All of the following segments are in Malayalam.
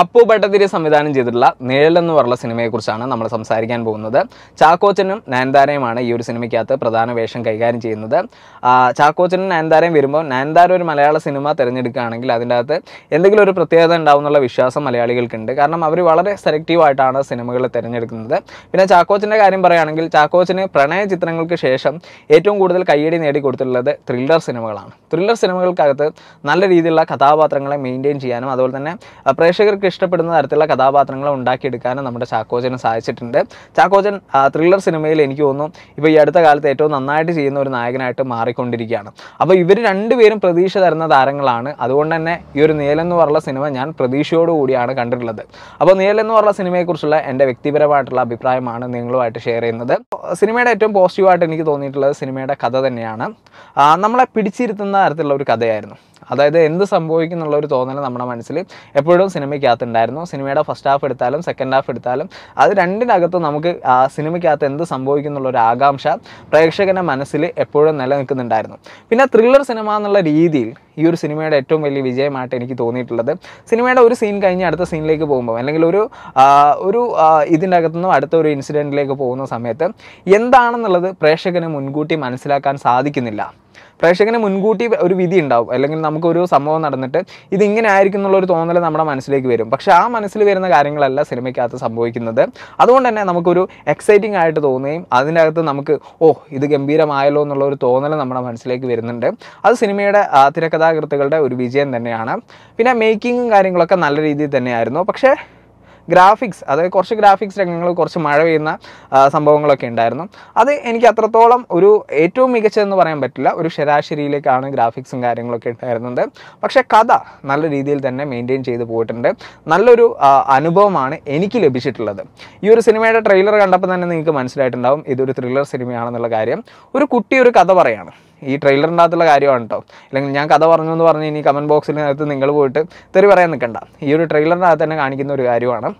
അപ്പു ഭട്ടതിരി സംവിധാനം ചെയ്തിട്ടുള്ള നിഴൽ എന്ന് പറഞ്ഞ സിനിമയെക്കുറിച്ചാണ് നമ്മൾ സംസാരിക്കാൻ പോകുന്നത് ചാക്കോച്ചനും നയൻതാരയുമാണ് ഈ ഒരു സിനിമയ്ക്കകത്ത് പ്രധാന വേഷം കൈകാര്യം ചെയ്യുന്നത് ചാക്കോച്ചനും നയൻതാരയും വരുമ്പോൾ നയൻതാര ഒരു മലയാള സിനിമ തിരഞ്ഞെടുക്കുകയാണെങ്കിൽ അതിൻ്റെ അകത്ത് എന്തെങ്കിലും ഒരു പ്രത്യേകത എന്നുള്ള വിശ്വാസം മലയാളികൾക്കുണ്ട് കാരണം അവർ വളരെ സെലക്റ്റീവായിട്ടാണ് സിനിമകൾ തിരഞ്ഞെടുക്കുന്നത് പിന്നെ ചാക്കോച്ചൻ്റെ കാര്യം പറയുകയാണെങ്കിൽ ചാക്കോച്ചന് പ്രണയ ചിത്രങ്ങൾക്ക് ശേഷം ഏറ്റവും കൂടുതൽ കയ്യടി നേടിക്കൊടുത്തിട്ടുള്ളത് ത്രില്ലർ സിനിമകളാണ് ത്രില്ലർ സിനിമകൾക്കകത്ത് നല്ല രീതിയിലുള്ള കഥാപാത്രങ്ങളെ മെയിൻറ്റെയിൻ ചെയ്യാനും അതുപോലെ തന്നെ പ്രേക്ഷകർക്ക് ഇഷ്ടപ്പെടുന്ന തരത്തിലുള്ള കഥാപാത്രങ്ങൾ ഉണ്ടാക്കിയെടുക്കാനും നമ്മുടെ ചാക്കോജന് സാധിച്ചിട്ടുണ്ട് ചാക്കോജൻ ത്രില്ലർ സിനിമയിൽ എനിക്ക് തോന്നുന്നു ഇപ്പോൾ ഈ അടുത്ത കാലത്ത് ഏറ്റവും നന്നായിട്ട് ചെയ്യുന്ന ഒരു നായകനായിട്ട് മാറിക്കൊണ്ടിരിക്കുകയാണ് അപ്പോൾ ഇവർ രണ്ടുപേരും പ്രതീക്ഷ തരുന്ന താരങ്ങളാണ് അതുകൊണ്ട് തന്നെ ഈ ഒരു നീലെന്ന് പറഞ്ഞ സിനിമ ഞാൻ പ്രതീക്ഷയോട് കൂടിയാണ് കണ്ടിട്ടുള്ളത് അപ്പോൾ നീലെന്ന് പറഞ്ഞ സിനിമയെക്കുറിച്ചുള്ള എൻ്റെ വ്യക്തിപരമായിട്ടുള്ള അഭിപ്രായമാണ് നിങ്ങളുമായിട്ട് ഷെയർ ചെയ്യുന്നത് സിനിമയുടെ ഏറ്റവും പോസിറ്റീവായിട്ട് എനിക്ക് തോന്നിയിട്ടുള്ളത് സിനിമയുടെ കഥ തന്നെയാണ് നമ്മളെ പിടിച്ചിരുത്തുന്ന തരത്തിലുള്ള ഒരു കഥയായിരുന്നു അതായത് എന്ത് സംഭവിക്കും എന്നുള്ള ഒരു തോന്നൽ നമ്മുടെ മനസ്സിൽ എപ്പോഴും സിനിമയ്ക്കകത്ത് ഉണ്ടായിരുന്നു സിനിമയുടെ ഫസ്റ്റ് ഹാഫ് എടുത്താലും സെക്കൻഡ് ഹാഫ് എടുത്താലും അത് രണ്ടിനകത്ത് നമുക്ക് ആ സിനിമയ്ക്കകത്ത് എന്ത് സംഭവിക്കും എന്നുള്ള ഒരു ആകാംക്ഷ പ്രേക്ഷകൻ്റെ മനസ്സിൽ എപ്പോഴും നിലനിൽക്കുന്നുണ്ടായിരുന്നു പിന്നെ ത്രില്ലർ സിനിമ എന്നുള്ള രീതിയിൽ ഈ ഒരു സിനിമയുടെ ഏറ്റവും വലിയ വിജയമായിട്ട് എനിക്ക് തോന്നിയിട്ടുള്ളത് സിനിമയുടെ ഒരു സീൻ കഴിഞ്ഞ് അടുത്ത സീനിലേക്ക് പോകുമ്പോൾ അല്ലെങ്കിൽ ഒരു ഒരു ഇതിൻ്റെ അകത്തുനിന്നും അടുത്ത ഒരു ഇൻസിഡൻറ്റിലേക്ക് പോകുന്ന സമയത്ത് എന്താണെന്നുള്ളത് പ്രേക്ഷകന് മുൻകൂട്ടി മനസ്സിലാക്കാൻ സാധിക്കുന്നില്ല പ്രേക്ഷകന് മുൻകൂട്ടി ഒരു വിധി ഉണ്ടാവും അല്ലെങ്കിൽ നമുക്കൊരു സംഭവം നടന്നിട്ട് ഇതിങ്ങനെ ആയിരിക്കും എന്നുള്ളൊരു തോന്നൽ നമ്മുടെ മനസ്സിലേക്ക് വരും പക്ഷേ ആ മനസ്സിൽ വരുന്ന കാര്യങ്ങളല്ല സിനിമയ്ക്കകത്ത് സംഭവിക്കുന്നത് അതുകൊണ്ട് തന്നെ നമുക്കൊരു എക്സൈറ്റിംഗ് ആയിട്ട് തോന്നുകയും അതിൻ്റെ അകത്ത് നമുക്ക് ഓ ഇത് ഗംഭീരമായല്ലോ എന്നുള്ള ഒരു തോന്നൽ നമ്മുടെ മനസ്സിലേക്ക് വരുന്നുണ്ട് അത് സിനിമയുടെ തിരക്കഥ ചിത്രാകൃത്തുകളുടെ ഒരു വിജയം തന്നെയാണ് പിന്നെ മേക്കിങ്ങും കാര്യങ്ങളൊക്കെ നല്ല രീതിയിൽ തന്നെയായിരുന്നു പക്ഷേ ഗ്രാഫിക്സ് അതായത് കുറച്ച് ഗ്രാഫിക്സ് രംഗങ്ങൾ കുറച്ച് മഴ പെയ്യുന്ന സംഭവങ്ങളൊക്കെ ഉണ്ടായിരുന്നു അത് എനിക്ക് അത്രത്തോളം ഒരു ഏറ്റവും മികച്ചതെന്ന് പറയാൻ പറ്റില്ല ഒരു ശരാശരിയിലേക്കാണ് ഗ്രാഫിക്സും കാര്യങ്ങളൊക്കെ ഉണ്ടായിരുന്നത് പക്ഷേ കഥ നല്ല രീതിയിൽ തന്നെ മെയിൻറ്റെയിൻ ചെയ്ത് പോയിട്ടുണ്ട് നല്ലൊരു അനുഭവമാണ് എനിക്ക് ലഭിച്ചിട്ടുള്ളത് ഈ ഒരു സിനിമയുടെ ട്രെയിലർ കണ്ടപ്പോൾ തന്നെ നിങ്ങൾക്ക് മനസ്സിലായിട്ടുണ്ടാവും ഇതൊരു ത്രില്ലർ സിനിമയാണെന്നുള്ള കാര്യം ഒരു കുട്ടി ഒരു കഥ പറയാണ് ഈ ട്രെയിലറിൻ്റെ അകത്തുള്ള കാര്യമാണ് കേട്ടോ അല്ലെങ്കിൽ ഞാൻ കഥ പറഞ്ഞു എന്ന് പറഞ്ഞ് ഇനി കമൻറ്റ് ബോക്സിനകത്ത് നിങ്ങൾ പോയിട്ട് തെറി പറയാൻ നിൽക്കണ്ട ഈ ഒരു ട്രെയിലറിൻ്റെ അകത്ത് തന്നെ കാണിക്കുന്ന ഒരു കാര്യമാണ്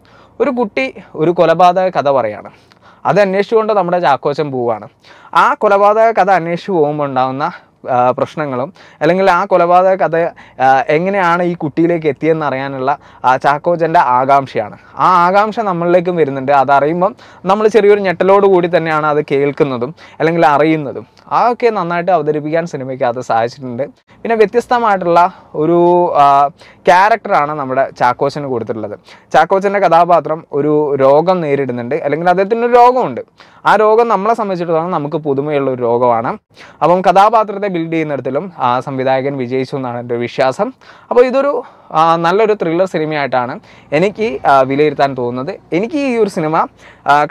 ഒരു കുട്ടി ഒരു കൊലപാതക കഥ പറയാണ് അത് അന്വേഷിച്ചുകൊണ്ട് നമ്മുടെ ചാക്കോച്ചൻ പോവുകയാണ് ആ കൊലപാതക കഥ അന്വേഷിച്ച് പോകുമ്പോൾ ഉണ്ടാകുന്ന പ്രശ്നങ്ങളും അല്ലെങ്കിൽ ആ കൊലപാതക കഥ എങ്ങനെയാണ് ഈ കുട്ടിയിലേക്ക് എത്തിയെന്ന് അറിയാനുള്ള ചാക്കോച്ചൻ്റെ ആകാംക്ഷയാണ് ആ ആകാംക്ഷ നമ്മളിലേക്കും വരുന്നുണ്ട് അതറിയുമ്പം നമ്മൾ ചെറിയൊരു ഞെട്ടലോട് കൂടി തന്നെയാണ് അത് കേൾക്കുന്നതും അല്ലെങ്കിൽ അറിയുന്നതും ആ ഒക്കെ നന്നായിട്ട് അവതരിപ്പിക്കാൻ അത് സാധിച്ചിട്ടുണ്ട് പിന്നെ വ്യത്യസ്തമായിട്ടുള്ള ഒരു ക്യാരക്ടറാണ് നമ്മുടെ ചാക്കോച്ചന് കൊടുത്തിട്ടുള്ളത് ചാക്കോച്ചൻ്റെ കഥാപാത്രം ഒരു രോഗം നേരിടുന്നുണ്ട് അല്ലെങ്കിൽ അദ്ദേഹത്തിന് ഒരു രോഗമുണ്ട് ആ രോഗം നമ്മളെ സംബന്ധിച്ചിടത്തോളം നമുക്ക് പുതുമയുള്ള ഒരു രോഗമാണ് അപ്പം കഥാപാത്രത്തെ ബിൽഡ് ചെയ്യുന്നിടത്തിലും ആ സംവിധായകൻ വിജയിച്ചു എന്നാണ് എൻ്റെ വിശ്വാസം അപ്പോൾ ഇതൊരു നല്ലൊരു ത്രില്ലർ സിനിമയായിട്ടാണ് എനിക്ക് വിലയിരുത്താൻ തോന്നുന്നത് എനിക്ക് ഈ ഒരു സിനിമ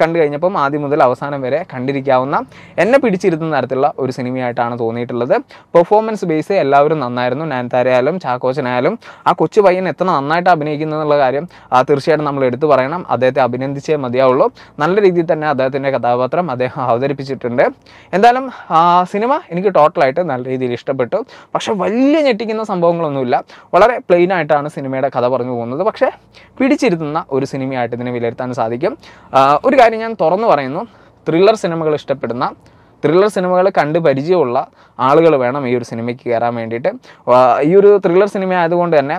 കണ്ടു കഴിഞ്ഞപ്പം ആദ്യം മുതൽ അവസാനം വരെ കണ്ടിരിക്കാവുന്ന എന്നെ പിടിച്ചിരുത്തുന്ന തരത്തിലുള്ള ഒരു സിനിമയായിട്ടാണ് തോന്നിയിട്ടുള്ളത് പെർഫോമൻസ് ബേസ് എല്ലാവരും നന്നായിരുന്നു നാൻതാരയായാലും ചാക്കോച്ചനായാലും ആ കൊച്ചു പയ്യൻ എത്ര നന്നായിട്ട് അഭിനയിക്കുന്നു എന്നുള്ള കാര്യം തീർച്ചയായിട്ടും നമ്മൾ എടുത്തു പറയണം അദ്ദേഹത്തെ അഭിനന്ദിച്ചേ മതിയാവുള്ളൂ നല്ല രീതിയിൽ തന്നെ അദ്ദേഹത്തിൻ്റെ കഥാപാത്രം അദ്ദേഹം അവതരിപ്പിച്ചിട്ടുണ്ട് എന്തായാലും സിനിമ എനിക്ക് ടോട്ടലായിട്ട് നല്ല രീതിയിൽ ഇഷ്ടപ്പെട്ടു പക്ഷേ വലിയ ഞെട്ടിക്കുന്ന സംഭവങ്ങളൊന്നുമില്ല വളരെ പ്ലെയിൻ ആയിട്ടാണ് സിനിമയുടെ കഥ പറഞ്ഞു പോകുന്നത് പക്ഷേ പിടിച്ചിരുത്തുന്ന ഒരു സിനിമയായിട്ട് ഇതിനെ വിലയിരുത്താൻ സാധിക്കും ഒരു കാര്യം ഞാൻ തുറന്നു പറയുന്നു ത്രില്ലർ സിനിമകൾ ഇഷ്ടപ്പെടുന്ന ത്രില്ലർ സിനിമകൾ കണ്ട് പരിചയമുള്ള ആളുകൾ വേണം ഈ ഒരു സിനിമയ്ക്ക് കയറാൻ വേണ്ടിയിട്ട് ഈ ഒരു ത്രില്ലർ സിനിമ ആയതുകൊണ്ട് തന്നെ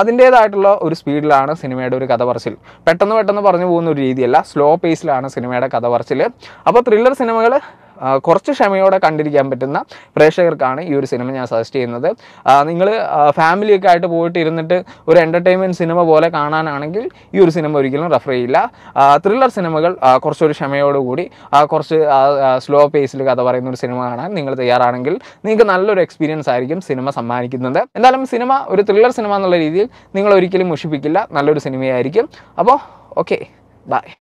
അതിൻ്റേതായിട്ടുള്ള ഒരു സ്പീഡിലാണ് സിനിമയുടെ ഒരു കഥ പറച്ചിൽ പെട്ടെന്ന് പെട്ടെന്ന് പറഞ്ഞു പോകുന്ന ഒരു രീതിയല്ല സ്ലോ പേസിലാണ് സിനിമയുടെ കഥ പറച്ചിൽ അപ്പോൾ ത്രില്ലർ സിനിമകൾ കുറച്ച് ക്ഷമയോടെ കണ്ടിരിക്കാൻ പറ്റുന്ന പ്രേക്ഷകർക്കാണ് ഈ ഒരു സിനിമ ഞാൻ സജസ്റ്റ് ചെയ്യുന്നത് നിങ്ങൾ ഫാമിലിയൊക്കെ ആയിട്ട് പോയിട്ട് ഇരുന്നിട്ട് ഒരു എൻ്റർടൈൻമെൻറ്റ് സിനിമ പോലെ കാണാനാണെങ്കിൽ ഈ ഒരു സിനിമ ഒരിക്കലും റെഫർ ചെയ്യില്ല ത്രില്ലർ സിനിമകൾ കുറച്ചൊരു ക്ഷമയോടുകൂടി കുറച്ച് സ്ലോ പേസിൽ കഥ പറയുന്ന ഒരു സിനിമ കാണാൻ നിങ്ങൾ തയ്യാറാണെങ്കിൽ നിങ്ങൾക്ക് നല്ലൊരു എക്സ്പീരിയൻസ് ആയിരിക്കും സിനിമ സമ്മാനിക്കുന്നത് എന്തായാലും സിനിമ ഒരു ത്രില്ലർ സിനിമ എന്നുള്ള രീതിയിൽ നിങ്ങൾ ഒരിക്കലും മുഷിപ്പിക്കില്ല നല്ലൊരു സിനിമയായിരിക്കും അപ്പോൾ ഓക്കെ ബൈ